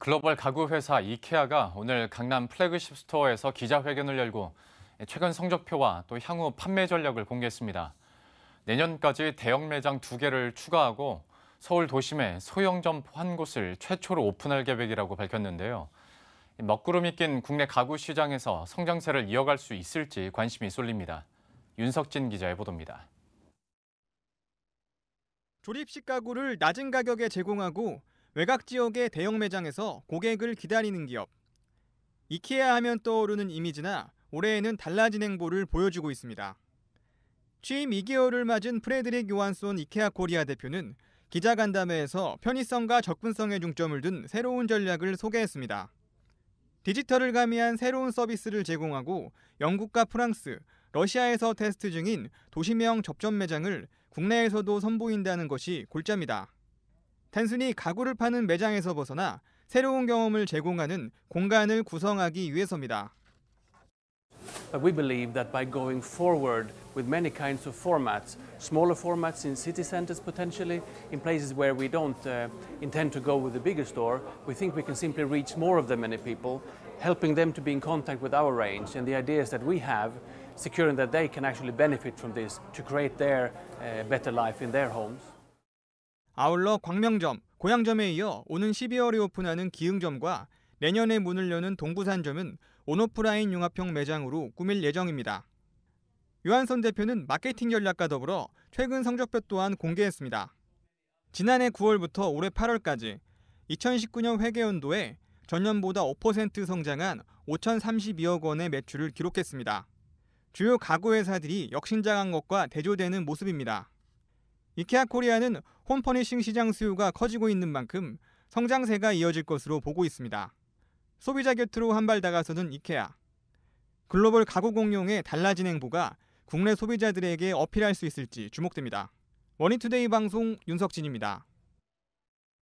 글로벌 가구 회사 이케아가 오늘 강남 플래그십 스토어에서 기자회견을 열고 최근 성적표와 또 향후 판매 전략을 공개했습니다. 내년까지 대형 매장 두 개를 추가하고 서울 도심에 소형점 한 곳을 최초로 오픈할 계획이라고 밝혔는데요. 먹구름이 낀 국내 가구 시장에서 성장세를 이어갈 수 있을지 관심이 쏠립니다. 윤석진 기자의 보도입니다. 조립식 가구를 낮은 가격에 제공하고 외곽 지역의 대형 매장에서 고객을 기다리는 기업. 이케아 하면 떠오르는 이미지나 올해에는 달라진 행보를 보여주고 있습니다. 취임 2개월을 맞은 프레드릭 요한손 이케아 코리아 대표는 기자간담회에서 편의성과 접근성에 중점을 둔 새로운 전략을 소개했습니다. 디지털을 가미한 새로운 서비스를 제공하고 영국과 프랑스, 러시아에서 테스트 중인 도시명 접점 매장을 국내에서도 선보인다는 것이 골자입니다. 단순히 가구를 파는 매장에서 벗어나 새로운 경험을 제공하는 공간을 구성하기 위해서입니다. But we believe that by going forward with many kinds of formats, smaller formats in city centers potentially, in places where we don't uh, intend to go with the bigger store, we think we can simply reach more of the many people, helping them to be in contact with our range and the ideas that we have, securing that they can actually benefit from this to create their uh, better life in their homes. 아울러 광명점, 고향점에 이어 오는 12월에 오픈하는 기흥점과 내년에 문을 여는 동부산점은 온오프라인 융합형 매장으로 꾸밀 예정입니다. 유한선 대표는 마케팅 전략과 더불어 최근 성적표 또한 공개했습니다. 지난해 9월부터 올해 8월까지 2019년 회계연도에 전년보다 5% 성장한 5,032억 원의 매출을 기록했습니다. 주요 가구 회사들이 역신장한 것과 대조되는 모습입니다. 이케아 코리아는 홈퍼니싱 시장 수요가 커지고 있는 만큼 성장세가 이어질 것으로 보고 있습니다. 소비자 곁으로 한 발 다가서는 이케아. 글로벌 가구 공룡의 달라진 행보가 국내 소비자들에게 어필할 수 있을지 주목됩니다. 머니투데이 방송 윤석진입니다.